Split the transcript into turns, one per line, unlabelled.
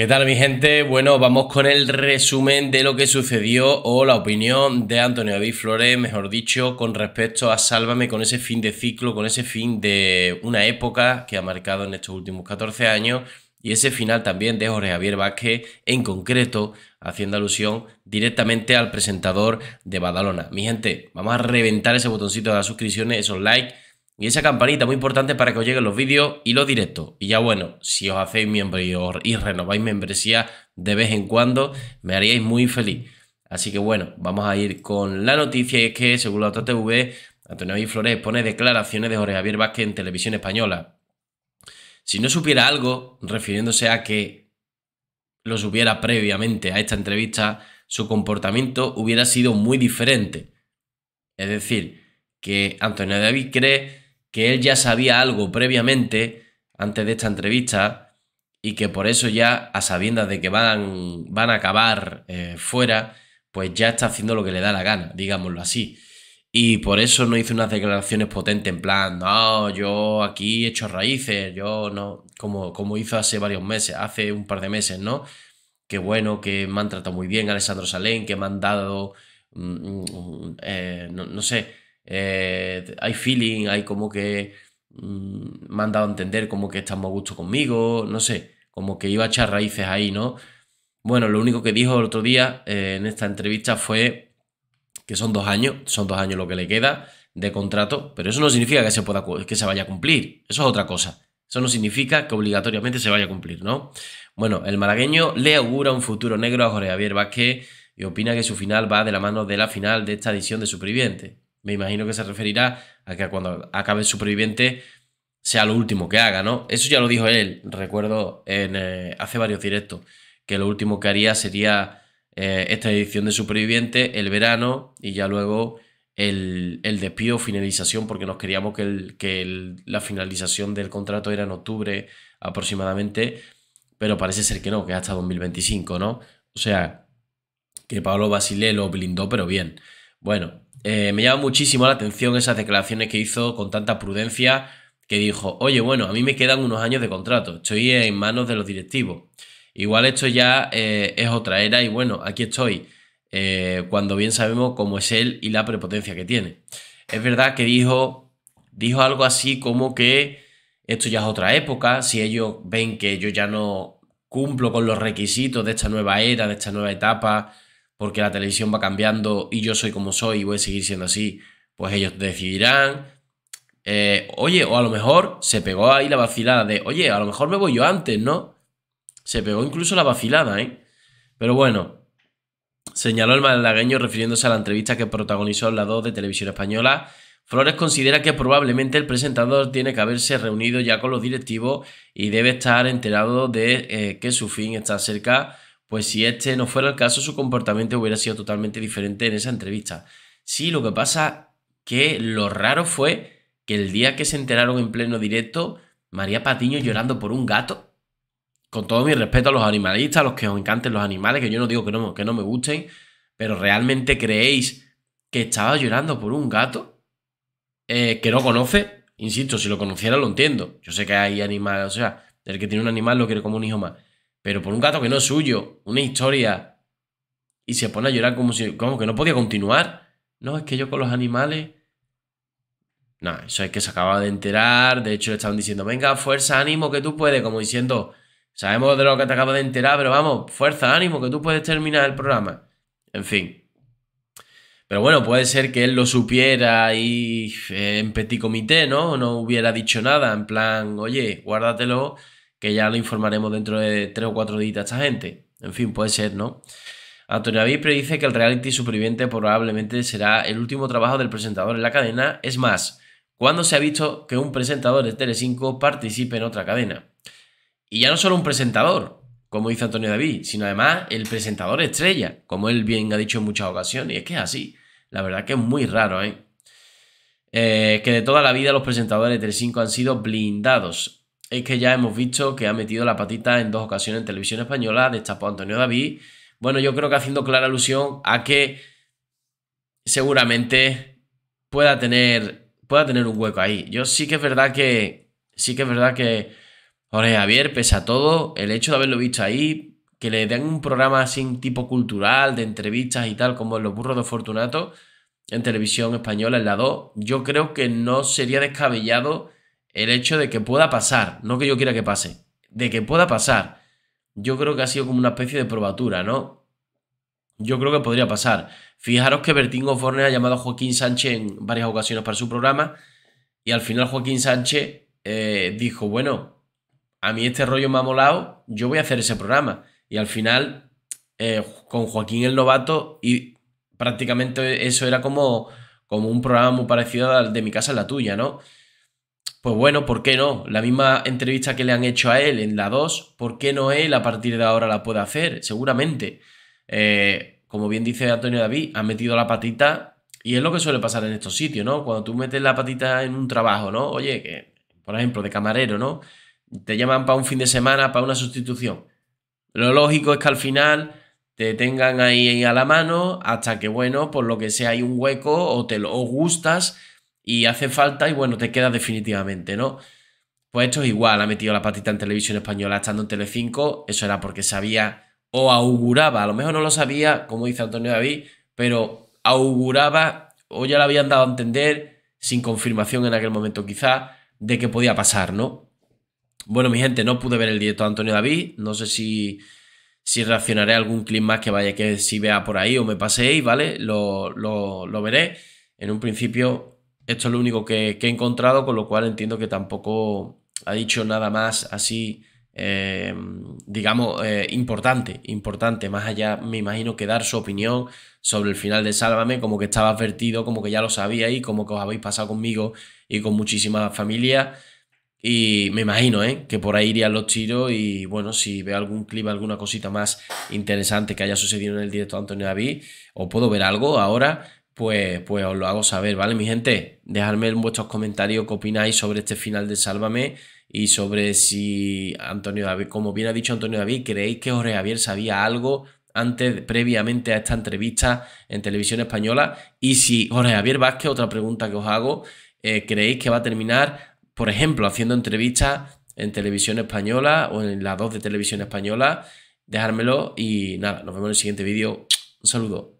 ¿Qué tal mi gente? Bueno, vamos con el resumen de lo que sucedió o la opinión de Antonio David Flores, mejor dicho, con respecto a Sálvame, con ese fin de ciclo, con ese fin de una época que ha marcado en estos últimos 14 años y ese final también de Jorge Javier Vázquez, en concreto, haciendo alusión directamente al presentador de Badalona. Mi gente, vamos a reventar ese botoncito de las suscripciones, esos likes y esa campanita muy importante para que os lleguen los vídeos y los directos. Y ya bueno, si os hacéis miembro y, renováis membresía de vez en cuando, me haríais muy feliz. Así que bueno, vamos a ir con la noticia y es que según la otra TV, Antonio David Flores pone declaraciones de Jorge Javier Vázquez en televisión española. Si no supiera algo, refiriéndose a que lo supiera previamente a esta entrevista, su comportamiento hubiera sido muy diferente. Es decir, que Antonio David cree que él ya sabía algo previamente, antes de esta entrevista, y que por eso ya, a sabiendas de que van, van a acabar eh, fuera, pues ya está haciendo lo que le da la gana, digámoslo así. Y por eso no hizo unas declaraciones potentes en plan, no, yo aquí he hecho raíces, yo no, como, como hizo hace varios meses, hace un par de meses, ¿no? Que bueno, que me han tratado muy bien Alessandro Salén, que me han dado, mm, mm, mm, eh, no, sé, eh, hay feeling, hay como que mm, me han dado a entender como que están a gusto conmigo, no sé, como que iba a echar raíces ahí, ¿no? Bueno, lo único que dijo el otro día eh, en esta entrevista fue que son dos años, son dos años lo que le queda de contrato, pero eso no significa que se, pueda, que se vaya a cumplir, eso es otra cosa. Eso no significa que obligatoriamente se vaya a cumplir, ¿no? Bueno, el malagueño le augura un futuro negro a Jorge Javier Vázquez y opina que su final va de la mano de la final de esta edición de Supervivientes me imagino que se referirá a que cuando acabe el superviviente sea lo último que haga, ¿no? Eso ya lo dijo él, recuerdo, en, eh, hace varios directos, que lo último que haría sería eh, esta edición de superviviente, el verano y ya luego el, el despido, finalización, porque nos queríamos que, el, que la finalización del contrato era en octubre aproximadamente, pero parece ser que no, que hasta 2025, ¿no? O sea, que Pablo Basile lo blindó, pero bien. Bueno, eh, me llama muchísimo la atención esas declaraciones que hizo con tanta prudencia que dijo, oye, bueno, a mí me quedan unos años de contrato, estoy en manos de los directivos. Igual esto ya eh, es otra era y bueno, aquí estoy, eh, cuando bien sabemos cómo es él y la prepotencia que tiene. Es verdad que dijo, dijo algo así como que esto ya es otra época, si ellos ven que yo ya no cumplo con los requisitos de esta nueva era, de esta nueva etapa, porque la televisión va cambiando y yo soy como soy y voy a seguir siendo así, pues ellos decidirán. Eh, oye, o a lo mejor se pegó ahí la vacilada de, oye, a lo mejor me voy yo antes, ¿no? Se pegó incluso la vacilada, ¿eh? Pero bueno, señaló el malagueño refiriéndose a la entrevista que protagonizó en la 2 de Televisión Española. Flores considera que probablemente el presentador tiene que haberse reunido ya con los directivos y debe estar enterado de eh, que su fin está cerca pues si este no fuera el caso, su comportamiento hubiera sido totalmente diferente en esa entrevista. Sí, lo que pasa que lo raro fue que el día que se enteraron en pleno directo, María Patiño llorando por un gato. Con todo mi respeto a los animalistas, a los que os encanten los animales, que yo no digo que no, que no me gusten, pero ¿realmente creéis que estaba llorando por un gato? Eh, que no conoce, insisto, si lo conociera lo entiendo. Yo sé que hay animales, o sea, el que tiene un animal lo quiere como un hijo más pero por un gato que no es suyo, una historia. Y se pone a llorar como si, como que no podía continuar. No, es que yo con los animales. No, eso es que se acaba de enterar. De hecho, le estaban diciendo, venga, fuerza, ánimo, que tú puedes. Como diciendo, sabemos de lo que te acabas de enterar, pero vamos, fuerza, ánimo, que tú puedes terminar el programa. En fin. Pero bueno, puede ser que él lo supiera y eh, en petit comité, ¿no? No hubiera dicho nada. En plan, oye, guárdatelo que ya lo informaremos dentro de tres o cuatro días a esta gente. En fin, puede ser, ¿no? Antonio David predice que el reality superviviente probablemente será el último trabajo del presentador en la cadena. Es más, ¿cuándo se ha visto que un presentador de Tele5 participe en otra cadena? Y ya no solo un presentador, como dice Antonio David, sino además el presentador estrella, como él bien ha dicho en muchas ocasiones. Y es que es así. La verdad que es muy raro, ¿eh? eh que de toda la vida los presentadores de Telecinco han sido blindados es que ya hemos visto que ha metido la patita en dos ocasiones en televisión española, de a Antonio David. Bueno, yo creo que haciendo clara alusión a que seguramente pueda tener, pueda tener un hueco ahí. Yo sí que es verdad que, sí que es verdad que Jorge Javier, pese a todo, el hecho de haberlo visto ahí, que le den un programa así tipo cultural, de entrevistas y tal, como Los Burros de Fortunato, en televisión española, en la 2, yo creo que no sería descabellado el hecho de que pueda pasar, no que yo quiera que pase, de que pueda pasar, yo creo que ha sido como una especie de probatura, ¿no? Yo creo que podría pasar. Fijaros que Bertín Goforne ha llamado a Joaquín Sánchez en varias ocasiones para su programa y al final Joaquín Sánchez eh, dijo, bueno, a mí este rollo me ha molado, yo voy a hacer ese programa. Y al final, eh, con Joaquín el Novato, y prácticamente eso era como, como un programa muy parecido al de mi casa la tuya, ¿no? Pues bueno, ¿por qué no? La misma entrevista que le han hecho a él en la 2, ¿por qué no él a partir de ahora la puede hacer? Seguramente. Eh, como bien dice Antonio David, ha metido la patita y es lo que suele pasar en estos sitios, ¿no? Cuando tú metes la patita en un trabajo, ¿no? Oye, que, por ejemplo, de camarero, ¿no? Te llaman para un fin de semana, para una sustitución. Lo lógico es que al final te tengan ahí a la mano hasta que, bueno, por lo que sea, hay un hueco o te lo gustas y hace falta y bueno, te queda definitivamente, ¿no? Pues esto es igual, ha metido la patita en televisión española estando en Telecinco, eso era porque sabía o auguraba, a lo mejor no lo sabía, como dice Antonio David, pero auguraba o ya le habían dado a entender, sin confirmación en aquel momento quizá, de que podía pasar, ¿no? Bueno, mi gente, no pude ver el directo de Antonio David, no sé si, reaccionaré a algún clip más que vaya que si vea por ahí o me paséis, ¿vale? Lo, lo veré. En un principio esto es lo único que, he encontrado, con lo cual entiendo que tampoco ha dicho nada más así, eh, digamos, eh, importante, importante, más allá, me imagino que dar su opinión sobre el final de Sálvame, como que estaba advertido, como que ya lo sabía y como que os habéis pasado conmigo y con muchísima familia Y me imagino ¿eh? que por ahí irían los tiros y bueno, si veo algún clip, alguna cosita más interesante que haya sucedido en el directo de Antonio David, o puedo ver algo ahora, pues, pues, os lo hago saber, ¿vale, mi gente? Dejadme en vuestros comentarios qué opináis sobre este final de Sálvame y sobre si Antonio David, como bien ha dicho Antonio David, ¿creéis que Jorge Javier sabía algo antes, previamente a esta entrevista en televisión española? Y si Jorge Javier Vázquez, otra pregunta que os hago, eh, ¿creéis que va a terminar, por ejemplo, haciendo entrevistas en televisión española o en la 2 de televisión española? Dejármelo y nada, nos vemos en el siguiente vídeo. Un saludo.